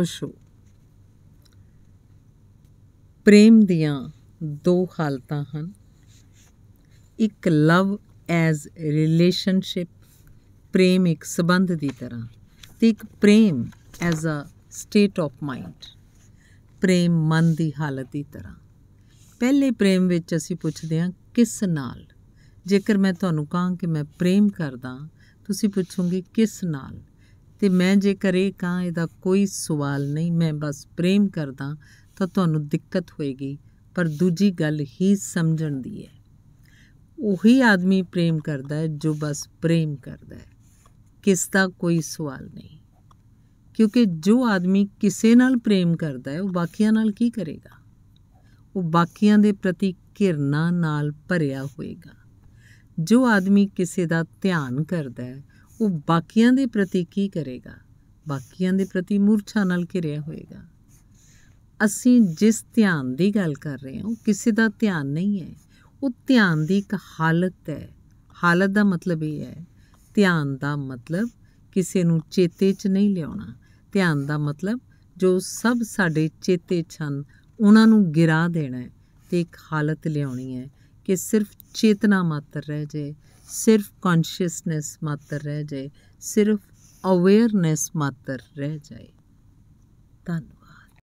ਓਸ਼ੋ ਪ੍ਰੇਮ ਦੀਆਂ ਦੋ ਹਾਲਤਾਂ ਹਨ ਇੱਕ ਲਵ ਐਜ਼ ਰਿਲੇਸ਼ਨਸ਼ਿਪ ਪ੍ਰੇਮ ਇੱਕ ਸਬੰਧ ਦੀ ਤਰ੍ਹਾਂ ਤੇ ਇੱਕ ਪ੍ਰੇਮ as a state of mind ਪ੍ਰੇਮ ਮਨ ਦੀ ਹਾਲਤ ਦੀ ਤਰ੍ਹਾਂ ਪਹਿਲੇ ਪ੍ਰੇਮ ਵਿੱਚ ਅਸੀਂ ਪੁੱਛਦੇ ਹਾਂ ਕਿਸ ਨਾਲ ਜੇਕਰ ਮੈਂ ਤੁਹਾਨੂੰ ਕਹਾਂ ਕਿ ਮੈਂ ਪ੍ਰੇਮ ਕਰਦਾ ਤੁਸੀਂ ਪੁੱਛੋਗੇ ਕਿਸ ਨਾਲ ਤੇ ਮੈਂ ਜੇ ਕਰੇ ਕਾਂ ਇਹਦਾ ਕੋਈ ਸਵਾਲ ਨਹੀਂ ਮੈਂ ਬਸ ਪ੍ਰੇਮ ਕਰਦਾ ਤਾਂ ਤੁਹਾਨੂੰ ਦਿੱਕਤ ਹੋਏਗੀ ਪਰ ਦੂਜੀ ਗੱਲ ਹੀ ਸਮਝਣ ਦੀ ਹੈ ਉਹੀ ਆਦਮੀ ਪ੍ਰੇਮ ਕਰਦਾ ਹੈ ਜੋ ਬਸ ਪ੍ਰੇਮ ਕਰਦਾ ਹੈ ਕਿਸ ਦਾ ਕੋਈ ਸਵਾਲ ਨਹੀਂ ਕਿਉਂਕਿ ਜੋ ਆਦਮੀ ਕਿਸੇ ਨਾਲ ਪ੍ਰੇਮ ਕਰਦਾ ਹੈ ਉਹ ਬਾਕੀਆਂ ਨਾਲ ਕੀ ਕਰੇਗਾ ਉਹ ਬਾਕੀਆਂ ਦੇ ਪ੍ਰਤੀ ਘਿਰਨਾ ਨਾਲ ਭਰਿਆ ਹੋਏਗਾ ਜੋ ਆਦਮੀ ਕਿਸੇ ਦਾ ਧਿਆਨ ਕਰਦਾ ਹੈ ਉਹ ਬਾਕੀਆਂ ਦੇ ਪ੍ਰਤੀ ਕੀ ਕਰੇਗਾ ਬਾਕੀਆਂ ਦੇ ਪ੍ਰਤੀ ਮੂਰਛਾ ਨਾਲ ਘਿਰਿਆ ਹੋਏਗਾ ਅਸੀਂ ਜਿਸ ਧਿਆਨ ਦੀ ਗੱਲ ਕਰ ਰਹੇ ਹਾਂ ਉਹ ਕਿਸੇ ਦਾ ਧਿਆਨ ਨਹੀਂ ਹੈ ਉਹ ਧਿਆਨ ਦੀ ਇੱਕ ਹਾਲਤ ਹੈ ਹਾਲਤ ਦਾ ਮਤਲਬ ਇਹ ਹੈ ਧਿਆਨ ਦਾ ਮਤਲਬ ਕਿਸੇ ਨੂੰ ਚੇਤੇ 'ਚ ਨਹੀਂ ਲਿਆਉਣਾ ਧਿਆਨ ਦਾ ਮਤਲਬ ਜੋ ਸਭ ਸਾਡੇ ਚੇਤੇ 'ਚ ਹਨ ਉਹਨਾਂ ਨੂੰ ਗਿਰਾ ਦੇਣਾ ਤੇ ਇੱਕ ਹਾਲਤ ਲਿਆਉਣੀ ਹੈ ਕਿ ਸਿਰਫ ਚੇਤਨਾ ਮਾਤਰ ਰਹਿ ਜਾਏ ਸਿਰਫ ਕੌਨਸ਼ੀਅਸਨੈਸ ਮਾਤਰ ਰਹਿ ਜਾਏ ਸਿਰਫ ਅਵੇਅਰਨੈਸ ਮਾਤਰ ਰਹਿ ਜਾਏ ਧੰਨਵਾਦ